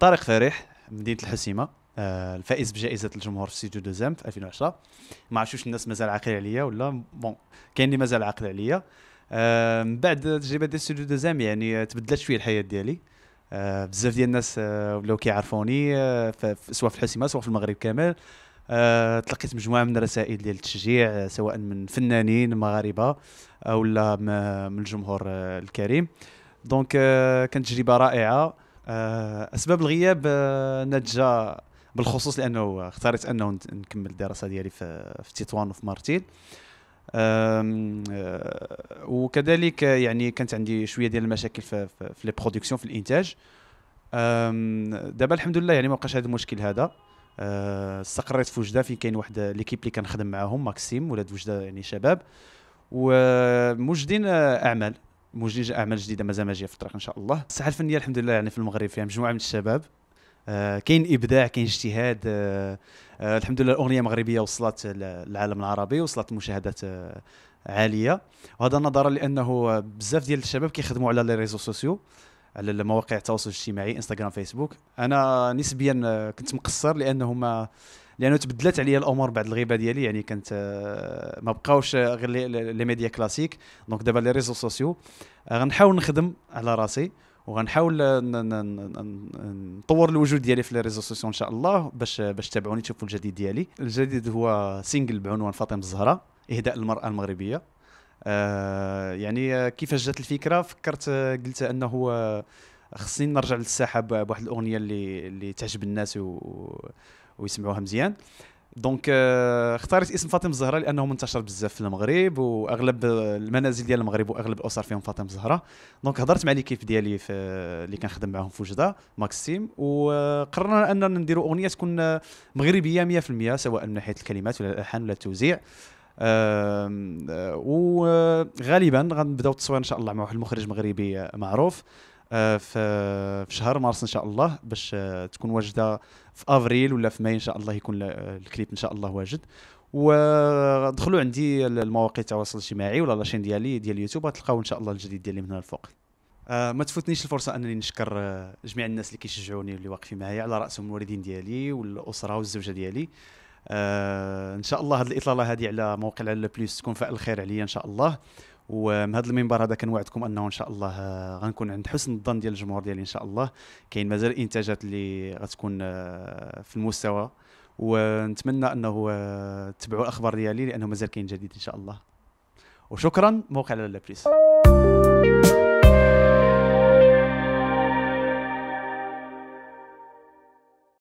طارق فريح مدينه الحسيمه آه، الفائز بجائزه الجمهور في استوديو دوزام في 2010 ما عرفتش واش الناس مازال عاقل عليا ولا بون كاين اللي مازال عاقل عليا آه، من بعد التجربه ديال استوديو دوزام يعني تبدلت شويه الحياه ديالي آه، بزاف ديال الناس ولاو كيعرفوني سواء في الحسيمه سواء في المغرب كامل أه تلقيت مجموعه من الرسائل ديال التشجيع آه، سواء من فنانين مغاربه آه، ولا من الجمهور آه، الكريم دونك كانت تجربه رائعه اسباب الغياب ناتجه بالخصوص لانه اختاريت انه نكمل الدراسه ديالي في في تطوان وفي مارتيل وكذلك يعني كانت عندي شويه ديال المشاكل في في لي برودكسيون في الانتاج دابا الحمد لله يعني ما بقاش هذا المشكل هذا آه، استقريت في وجده فين كاين واحد ليكيب اللي كنخدم معاهم ماكسيم ولاد وجده يعني شباب وموجدين آه، اعمال موجدين اعمال جديده مازال ما جايه في الطريق ان شاء الله الساحه الفنيه الحمد لله يعني في المغرب فيها مجموعه من الشباب آه، كاين ابداع كاين اجتهاد الحمد لله الاغنيه المغربيه وصلت للعالم العربي وصلت مشاهدات عاليه وهذا نظرا لانه بزاف ديال الشباب كيخدموا على لي ريزو سوسيو على المواقع التواصل الاجتماعي انستغرام فيسبوك انا نسبيا آه، كنت مقصر لانهما لانه تبدلت عليا الامور بعد الغيبه ديالي يعني كنت آه، ما بقاوش غير لي ميديا كلاسيك دونك دابا لي ريزو سوسيو آه، غنحاول نخدم على راسي وغنحاول نطور الوجود ديالي في لي ريزو سوسيو ان شاء الله باش باش تابعوني تشوفوا الجديد ديالي الجديد هو سينجل بعنوان فاطمه الزهراء اهداء المراه المغربيه آه، يعني كيفاش جات الفكره فكرت قلت انه آه، خصني نرجع للساحه بواحد الاغنيه اللي اللي تعجب الناس و... ويسمعوها مزيان دونك آه، اختاريت اسم فاطمه الزهراء لانه منتشر بزاف في المغرب واغلب المنازل ديال المغرب واغلب الاسر فيهم فاطمه الزهراء دونك هضرت مع ليكيب ديالي في اللي كنخدم معاهم في وجده ماكسيم وقررنا اننا نديروا اغنيه تكون مغربيه 100% سواء من ناحيه الكلمات ولا الالحان ولا التوزيع آه، وغالبا غنبداو التصوير ان شاء الله مع واحد المخرج مغربي معروف آه، في شهر مارس ان شاء الله باش آه، تكون واجده في افريل ولا في ماي ان شاء الله يكون الكليب ان شاء الله واجد ودخلوا عندي المواقع التواصل الاجتماعي ولا لاشين ديالي ديال اليوتيوب غتلقاو ان شاء الله الجديد ديالي من هنا الفوق ما تفوتنيش الفرصه انني نشكر جميع الناس اللي كيشجعوني واللي واقفين معايا على راسهم الوالدين ديالي والاسره والزوجه ديالي آه، ان شاء الله هذه الاطلاله هذه على موقع على بلوس تكون فاء الخير عليا ان شاء الله ومن هذا المنبر هذا كنوعدكم انه ان شاء الله آه، غنكون عند حسن الظن ديال الجمهور ديالي ان شاء الله كاين مازال انتاجات اللي غتكون آه، في المستوى ونتمنى انه تتبعوا الاخبار ديالي لانه مازال كاين جديد ان شاء الله وشكرا موقع على بلوس